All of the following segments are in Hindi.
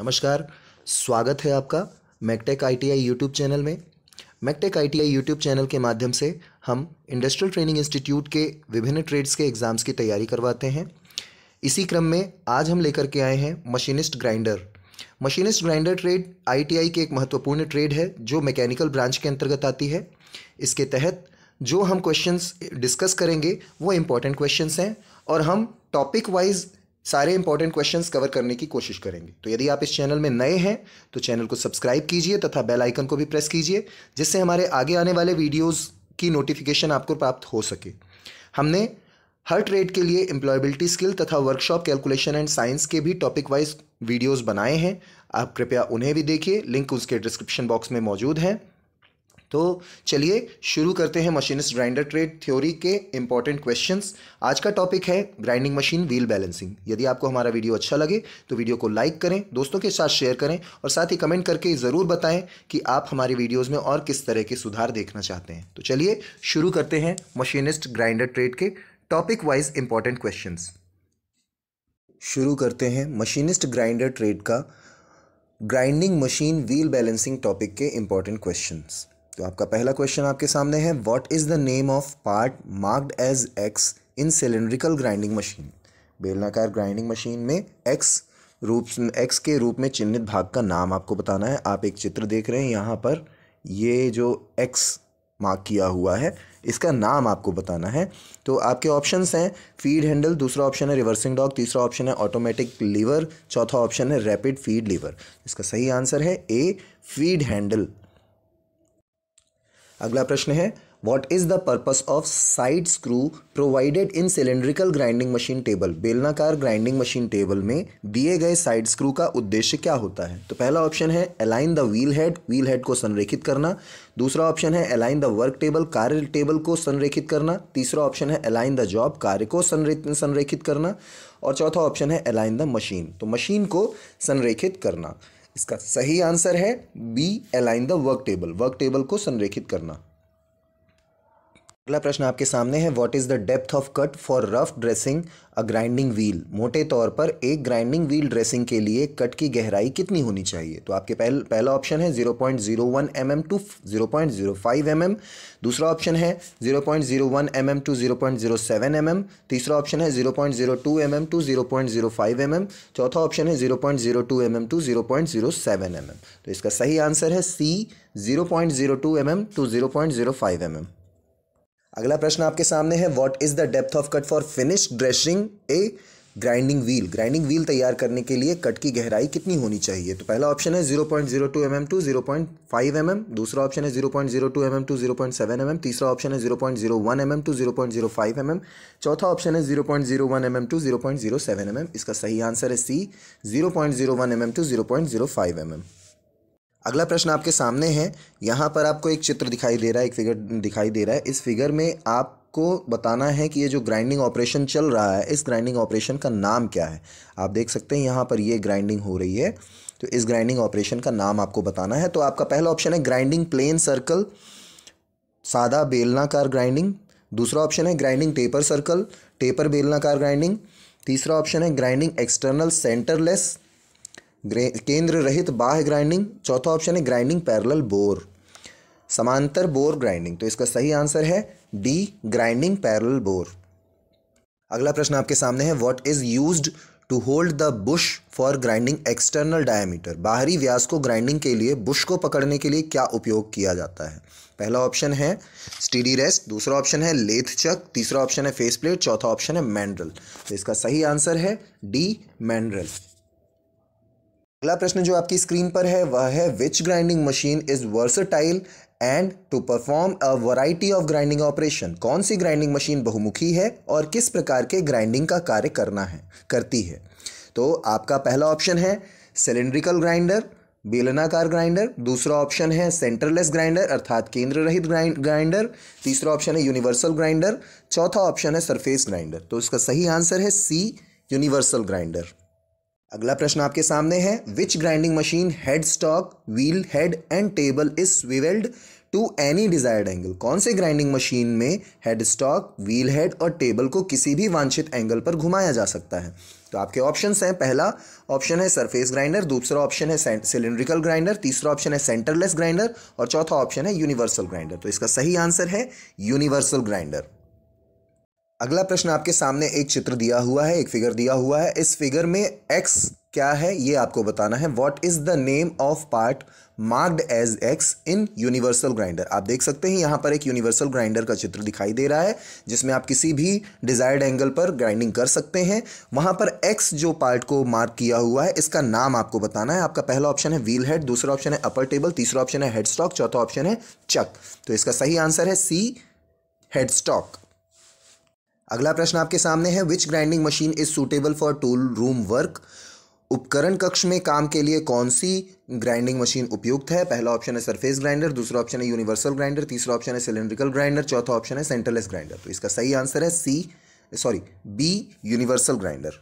नमस्कार स्वागत है आपका मैकटेक आईटीआई यूट्यूब चैनल में मैकटेक आईटीआई यूट्यूब चैनल के माध्यम से हम इंडस्ट्रियल ट्रेनिंग इंस्टीट्यूट के विभिन्न ट्रेड्स के एग्ज़ाम्स की तैयारी करवाते हैं इसी क्रम में आज हम लेकर के आए हैं machinist grinder machinist grinder trade ITI के एक महत्वपूर्ण ट्रेड है जो मैकेनिकल ब्रांच के अंतर्गत आती है इसके तहत जो हम क्वेश्चंस डिस्कस करेंगे वो इम्पॉर्टेंट क्वेश्चंस हैं और हम टॉपिक वाइज सारे इंपॉर्टेंट क्वेश्चन कवर करने की कोशिश करेंगे तो यदि आप इस चैनल में नए हैं तो चैनल को सब्सक्राइब कीजिए तथा बेल आइकन को भी प्रेस कीजिए जिससे हमारे आगे आने वाले वीडियोज़ की नोटिफिकेशन आपको प्राप्त हो सके हमने हर ट्रेड के लिए एम्प्लॉयबिलिटी स्किल तथा वर्कशॉप कैलकुलेशन एंड साइंस के भी टॉपिक वाइज वीडियोस बनाए हैं आप कृपया उन्हें भी देखिए लिंक उसके डिस्क्रिप्शन बॉक्स में मौजूद हैं तो चलिए शुरू करते हैं मशीनिस्ट ग्राइंडर ट्रेड थ्योरी के इंपॉर्टेंट क्वेश्चंस आज का टॉपिक है ग्राइंडिंग मशीन व्हील बैलेंसिंग यदि आपको हमारा वीडियो अच्छा लगे तो वीडियो को लाइक करें दोस्तों के साथ शेयर करें और साथ ही कमेंट करके ज़रूर बताएं कि आप हमारे वीडियोज़ में और किस तरह के सुधार देखना चाहते हैं तो चलिए शुरू करते हैं मशीनिस्ट ग्राइंडर ट्रेड के टॉपिक वाइज इंपॉर्टेंट क्वेश्चन शुरू करते हैं मशीनिस्ट ग्राइंडर ट्रेड का grinding machine wheel balancing topic के इंपॉर्टेंट क्वेश्चंस तो आपका पहला क्वेश्चन आपके सामने है what is the name of part marked as X in cylindrical grinding machine बेलनाकार ग्राइंडिंग मशीन में एक्स रूप एक्स के रूप में चिन्हित भाग का नाम आपको बताना है आप एक चित्र देख रहे हैं यहाँ पर ये जो एक्स मार्क किया हुआ है इसका नाम आपको बताना है तो आपके ऑप्शंस हैं फीड हैंडल दूसरा ऑप्शन है रिवर्सिंग डॉग तीसरा ऑप्शन है ऑटोमेटिक लीवर चौथा ऑप्शन है रैपिड फीड लीवर इसका सही आंसर है ए फीड हैंडल अगला प्रश्न है what is the purpose of side screw provided in cylindrical grinding machine table बेलनाकार ग्राइंडिंग मशीन टेबल में दिए गए साइड स्क्रू का उद्देश्य क्या होता है तो पहला ऑप्शन है align the wheel head wheel head को संरेखित करना दूसरा ऑप्शन है अलाइन द वर्क टेबल कार्य टेबल को संरेखित करना तीसरा ऑप्शन है अलाइन द जॉब कार्य को संरेखित करना और चौथा ऑप्शन है अलाइन द मशीन तो मशीन को संरेखित करना इसका सही आंसर है B align the work table work table को संरेखित करना अगला प्रश्न आपके सामने है what is the depth of cut for rough dressing a grinding wheel मोटे तौर पर एक ग्राइंडिंग व्हील ड्रेसिंग के लिए कट की गहराई कितनी होनी चाहिए तो आपके पहल, पहला ऑप्शन है 0.01 point zero one M M to zero point zero five M M दूसरा ऑप्शन है 0.01 point zero one M M to zero point zero seven M M तीसरा ऑप्शन है 0.02 point zero two M M to zero point zero five M M चौथा ऑप्शन है 0.02 point zero two M M to zero point zero seven M M तो इसका सही आंसर है C zero point zero two M M to zero point zero five M M अगला प्रश्न आपके सामने है what is the depth of cut for finish dressing a grinding wheel grinding wheel तैयार करने के लिए कट की गहराई कितनी होनी चाहिए तो पहला ऑप्शन है zero point zero two M M to zero point five M M दूसरा ऑप्शन है zero point zero two M M to zero point seven M M तीसरा ऑप्शन है zero point zero one M M to zero point zero five M M चौथा ऑप्शन है zero point zero one M M to zero point zero seven M M इसका सही आंसर है C zero point zero one M M to zero point zero five M M अगला प्रश्न आपके सामने है यहाँ पर आपको एक चित्र दिखाई दे रहा है एक फिगर दिखाई दे रहा है इस फिगर में आप आपको बताना है कि ये जो ग्राइंडिंग ऑपरेशन चल रहा है इस ग्राइंडिंग ऑपरेशन का नाम क्या है आप देख सकते हैं यहाँ पर ये ग्राइंडिंग हो रही है तो इस ग्राइंडिंग ऑपरेशन का नाम आपको बताना है तो आपका पहला ऑप्शन है ग्राइंडिंग प्लेन सर्कल सादा बेलनाकार ग्राइंडिंग दूसरा ऑप्शन है ग्राइंडिंग टेपर सर्कल टेपर बेलनाकार ग्राइंडिंग तीसरा ऑप्शन है ग्राइंडिंग एक्सटर्नल सेंटरलेस केंद्र रहित बाह ग्राइंडिंग चौथा ऑप्शन है ग्राइंडिंग पैरेलल बोर समांतर बोर ग्राइंडिंग तो इसका सही आंसर है डी ग्राइंडिंग पैरेलल बोर अगला प्रश्न आपके सामने है what is used to hold the bush for grinding external diameter बाहरी व्यास को ग्राइंडिंग के लिए बुश को पकड़ने के लिए क्या उपयोग किया जाता है पहला ऑप्शन है स्टीडी रेस्ट दूसरा ऑप्शन है लेथ चक तीसरा ऑप्शन है फेस प्लेट चौथा ऑप्शन है मैंड्रल तो इसका सही आंसर है डी मैंड्रल अगला प्रश्न जो आपकी स्क्रीन पर है वह है which grinding machine is versatile and to perform a variety of grinding operation कौन सी ग्राइंडिंग मशीन बहुमुखी है और किस प्रकार के ग्राइंडिंग का कार्य करना है करती है तो आपका पहला ऑप्शन है सिलेंड्रिकल ग्राइंडर बेलनाकार ग्राइंडर दूसरा ऑप्शन है सेंटरलेस ग्राइंडर अर्थात केंद्र रहित ग्राइंडर तीसरा ऑप्शन है यूनिवर्सल ग्राइंडर चौथा ऑप्शन है सरफेस ग्राइंडर तो इसका सही आंसर है सी यूनिवर्सल ग्राइंडर अगला प्रश्न आपके सामने है which grinding machine head stock wheel head and table is swivelled to any desired angle कौन से ग्राइंडिंग मशीन में हेड स्टॉक व्हील हेड और टेबल को किसी भी वांछित एंगल पर घुमाया जा सकता है तो आपके ऑप्शन हैं पहला ऑप्शन है सरफेस ग्राइंडर दूसरा ऑप्शन है सिलेंड्रिकल ग्राइंडर तीसरा ऑप्शन है सेंटरलेस ग्राइंडर और चौथा ऑप्शन है यूनिवर्सल ग्राइंडर तो इसका सही आंसर है यूनिवर्सल ग्राइंडर अगला प्रश्न आपके सामने एक चित्र दिया हुआ है एक फिगर दिया हुआ है इस फिगर में एक्स क्या है ये आपको बताना है what is the name of part marked as X in universal grinder आप देख सकते हैं यहाँ पर एक यूनिवर्सल ग्राइंडर का चित्र दिखाई दे रहा है जिसमें आप किसी भी डिजायर्ड एंगल पर ग्राइंडिंग कर सकते हैं वहाँ पर एक्स जो पार्ट को मार्क किया हुआ है इसका नाम आपको बताना है आपका पहला ऑप्शन है व्हील हेड दूसरा ऑप्शन है अपर टेबल तीसरा ऑप्शन है हेड स्टॉक चौथा ऑप्शन है चक तो इसका सही आंसर है सी हेड स्टॉक अगला प्रश्न आपके सामने है which grinding machine is suitable for tool room work उपकरण कक्ष में काम के लिए कौन सी ग्राइंडिंग मशीन उपयुक्त है पहला ऑप्शन है सरफेस ग्राइंडर दूसरा ऑप्शन है यूनिवर्सल ग्राइंडर तीसरा ऑप्शन है सिलेंड्रिकल ग्राइंडर चौथा ऑप्शन है सेंटरलेस ग्राइंडर तो इसका सही आंसर है C sorry B universal grinder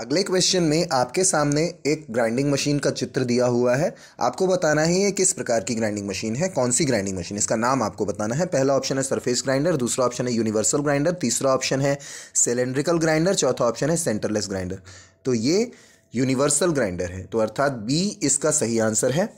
अगले क्वेश्चन में आपके सामने एक ग्राइंडिंग मशीन का चित्र दिया हुआ है आपको बताना है ये किस प्रकार की ग्राइंडिंग मशीन है कौन सी ग्राइंडिंग मशीन इसका नाम आपको बताना है पहला ऑप्शन है सरफेस ग्राइंडर दूसरा ऑप्शन है यूनिवर्सल ग्राइंडर तीसरा ऑप्शन है सिलेंड्रिकल ग्राइंडर चौथा ऑप्शन है सेंटरलेस ग्राइंडर तो ये यूनिवर्सल ग्राइंडर है तो अर्थात बी इसका सही आंसर है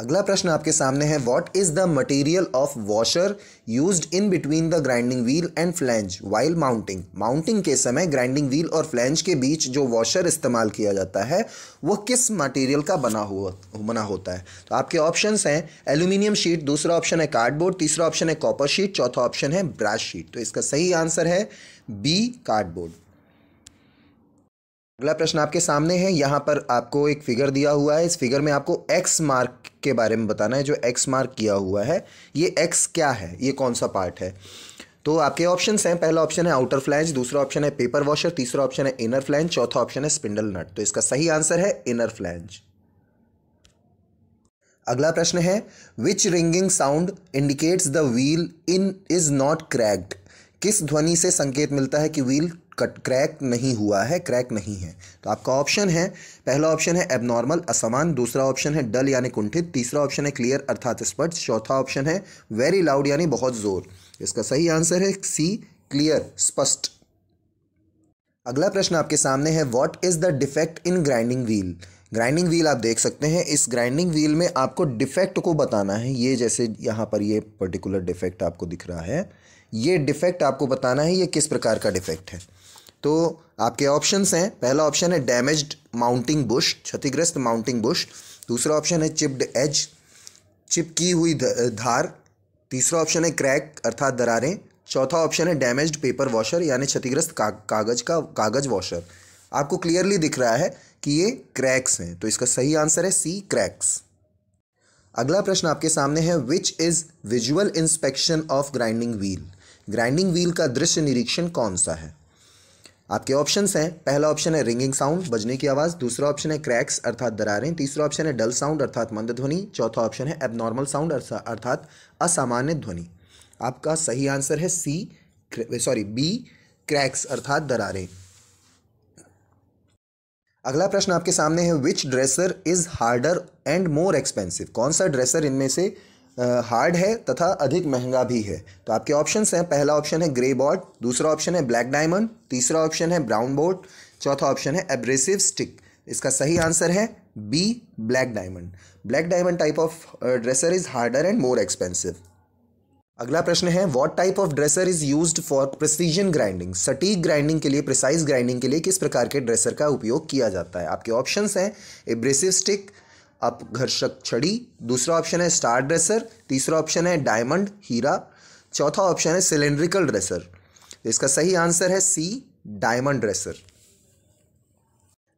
अगला प्रश्न आपके सामने है what is the material of washer used in between the grinding wheel and flange while mounting mounting के समय ग्राइंडिंग व्हील और फ्लैंज के बीच जो वॉशर इस्तेमाल किया जाता है वह किस मटेरियल का बना हुआ बना होता है तो आपके ऑप्शंस हैं एल्यूमिनियम शीट दूसरा ऑप्शन है कार्डबोर्ड तीसरा ऑप्शन है कॉपर शीट चौथा ऑप्शन है ब्रास शीट तो इसका सही आंसर है बी कार्डबोर्ड अगला प्रश्न आपके सामने है यहाँ पर आपको एक फिगर दिया हुआ है इस फिगर में आपको एक्स मार्क के बारे में बताना है जो एक्स मार्क किया हुआ है ये एक्स क्या है ये कौन सा पार्ट है तो आपके ऑप्शंस हैं पहला ऑप्शन है आउटर फ्लैंज दूसरा ऑप्शन है पेपर वॉशर तीसरा ऑप्शन है इनर फ्लैंज चौथा ऑप्शन है स्पिंडल नट तो इसका सही आंसर है इनर फ्लैंज अगला प्रश्न है which ringing sound indicates the wheel in is not cracked किस ध्वनि से संकेत मिलता है कि व्हील कट क्रैक नहीं हुआ है क्रैक नहीं है तो आपका ऑप्शन है पहला ऑप्शन है एबनॉर्मल असमान दूसरा ऑप्शन है डल यानी कुंठित तीसरा ऑप्शन है क्लियर अर्थात स्पर्ट चौथा ऑप्शन है वेरी लाउड यानी बहुत जोर इसका सही आंसर है सी क्लियर स्पष्ट अगला प्रश्न आपके सामने है what is the defect in grinding wheel grinding wheel आप देख सकते हैं इस ग्राइंडिंग व्हील में आपको डिफेक्ट को बताना है ये जैसे यहाँ पर ये पर्टिकुलर डिफेक्ट आपको दिख रहा है ये डिफेक्ट आपको बताना है ये किस प्रकार का डिफेक्ट है तो आपके ऑप्शंस हैं पहला ऑप्शन है डैमेज्ड माउंटिंग बुश क्षतिग्रस्त माउंटिंग बुश दूसरा ऑप्शन है चिप्ड एज चिपकी हुई धार तीसरा ऑप्शन है क्रैक अर्थात दरारें चौथा ऑप्शन है डैमेज्ड पेपर वॉशर यानी क्षतिग्रस्त का, कागज का कागज वॉशर आपको क्लियरली दिख रहा है कि ये क्रैक्स हैं तो इसका सही आंसर है सी क्रैक्स अगला प्रश्न आपके सामने है which is visual inspection of grinding wheel grinding wheel का दृश्य निरीक्षण कौन सा है आपके ऑप्शंस हैं पहला ऑप्शन है रिंगिंग साउंड बजने की आवाज़ दूसरा ऑप्शन है क्रैक्स अर्थात दरारें तीसरा ऑप्शन है डल साउंड अर्थात मंद ध्वनि चौथा ऑप्शन है एबनॉर्मल साउंड अर्थात असामान्य ध्वनि आपका सही आंसर है सी सॉरी बी क्रैक्स अर्थात दरारें अगला प्रश्न आपके सामने है which dresser is harder and more expensive कौन सा ड्रेसर इनमें से हार्ड है तथा अधिक महंगा भी है तो आपके ऑप्शंस हैं पहला ऑप्शन है ग्रे बोर्ड दूसरा ऑप्शन है ब्लैक डायमंड तीसरा ऑप्शन है ब्राउन बोर्ड चौथा ऑप्शन है एब्रेसिव स्टिक इसका सही आंसर है B black diamond black diamond type of dresser is harder and more expensive अगला प्रश्न है what type of dresser is used for precision grinding सटीक ग्राइंडिंग के लिए प्रिसाइज ग्राइंडिंग के लिए किस प्रकार के ड्रेसर का उपयोग किया जाता है आपके ऑप्शंस हैं एब्रेसिव स्टिक अपघर्षक छड़ी दूसरा ऑप्शन है स्टार ड्रेसर तीसरा ऑप्शन है डायमंड हीरा चौथा ऑप्शन है सिलेंड्रिकल ड्रेसर तो इसका सही आंसर है सी डायमंड ड्रेसर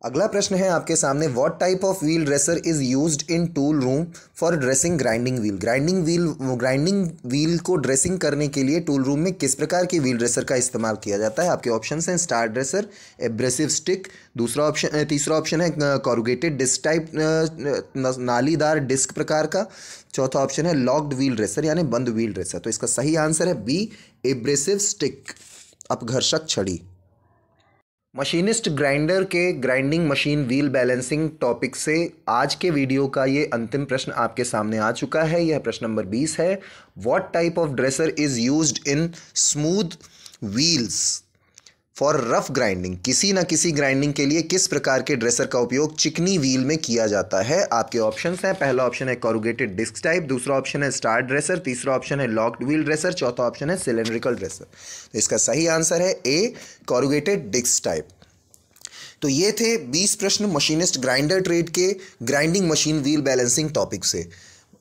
अगला प्रश्न है आपके सामने what type of wheel dresser is use in tool room for dressing grinding wheel grinding wheel grinding wheel को ड्रेसिंग करने के लिए टूल रूम में किस प्रकार के व्हील ड्रेसर का इस्तेमाल किया जाता है आपके ऑप्शन हैं स्टार ड्रेसर एब्रेसिव स्टिक दूसरा ऑप्शन तीसरा ऑप्शन है कॉरुगेटेड डिस्क टाइप नालीदार डिस्क प्रकार का चौथा ऑप्शन है लॉक्ड व्हील ड्रेसर यानी बंद व्हील ड्रेसर तो इसका सही आंसर है बी एब्रेसिव स्टिक अपघर्षक छड़ी मशीनिस्ट ग्राइंडर के grinding machine wheel balancing topic से आज के वीडियो का ये अंतिम प्रश्न आपके सामने आ चुका है यह प्रश्न नंबर 20 है what type of dresser is used in smooth wheels for rough grinding किसी ना किसी ग्राइंडिंग के लिए किस प्रकार के ड्रेसर का उपयोग चिकनी व्हील में किया जाता है आपके ऑप्शन हैं पहला ऑप्शन है कॉरुगेटेड डिस्क टाइप दूसरा ऑप्शन है स्टार ड्रेसर तीसरा ऑप्शन है लॉक्ड व्हील ड्रेसर चौथा ऑप्शन है सिलेंड्रिकल ड्रेसर तो इसका सही आंसर है ए कॉरुगेटेड डिस्क टाइप तो ये थे 20 प्रश्न मशीनिस्ट ग्राइंडर ट्रेड के grinding machine wheel balancing topic से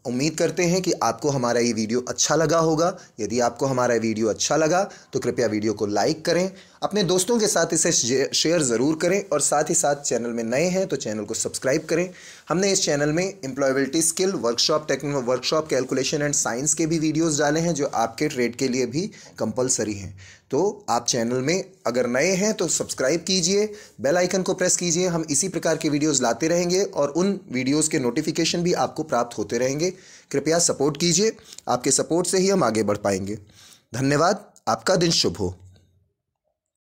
उम्मीद करते हैं कि आपको हमारा ये वीडियो अच्छा लगा होगा यदि आपको हमारा वीडियो अच्छा लगा तो कृपया वीडियो को लाइक करें अपने दोस्तों के साथ इसे शेयर ज़रूर करें और साथ ही साथ चैनल में नए हैं तो चैनल को सब्सक्राइब करें हमने इस चैनल में employability skill workshop techno workshop calculation and science के भी वीडियोज़ डाले हैं जो आपके ट्रेड के लिए भी कंपलसरी हैं तो आप चैनल में अगर नए हैं तो सब्सक्राइब कीजिए बेल आइकन को प्रेस कीजिए हम इसी प्रकार के वीडियोस लाते रहेंगे और उन वीडियोस के नोटिफिकेशन भी आपको प्राप्त होते रहेंगे कृपया सपोर्ट कीजिए आपके सपोर्ट से ही हम आगे बढ़ पाएंगे धन्यवाद आपका दिन शुभ हो